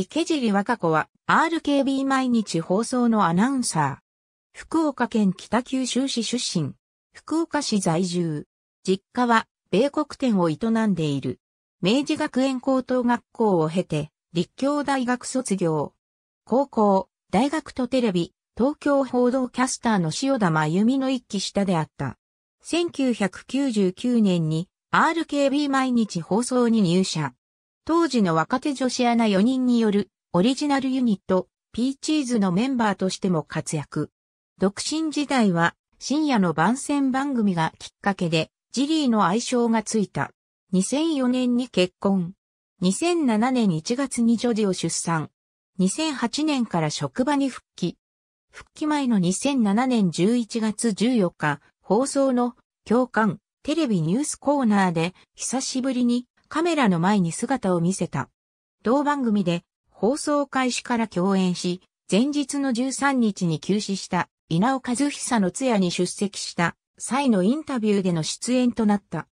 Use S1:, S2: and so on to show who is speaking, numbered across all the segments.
S1: 池尻若子は RKB 毎日放送のアナウンサー。福岡県北九州市出身。福岡市在住。実家は米国店を営んでいる。明治学園高等学校を経て、立教大学卒業。高校、大学とテレビ、東京報道キャスターの塩田真由美の一期下であった。1999年に RKB 毎日放送に入社。当時の若手女子アナ4人によるオリジナルユニット、ピーチーズのメンバーとしても活躍。独身時代は深夜の番宣番組がきっかけでジリーの愛称がついた。2004年に結婚。2007年1月に女児を出産。2008年から職場に復帰。復帰前の2007年11月14日、放送の共感テレビニュースコーナーで久しぶりにカメラの前に姿を見せた。同番組で放送開始から共演し、前日の13日に休止した稲尾和久の通夜に出席した際のインタビューでの出演となった。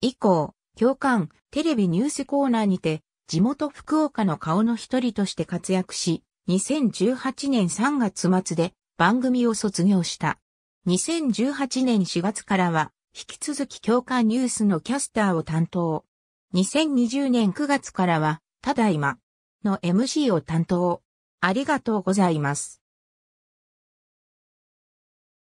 S1: 以降、教官、テレビニュースコーナーにて、地元福岡の顔の一人として活躍し、2018年3月末で番組を卒業した。2018年4月からは、引き続き教官ニュースのキャスターを担当。2020年9月からは、ただいまの MC を担当。ありがとうございます。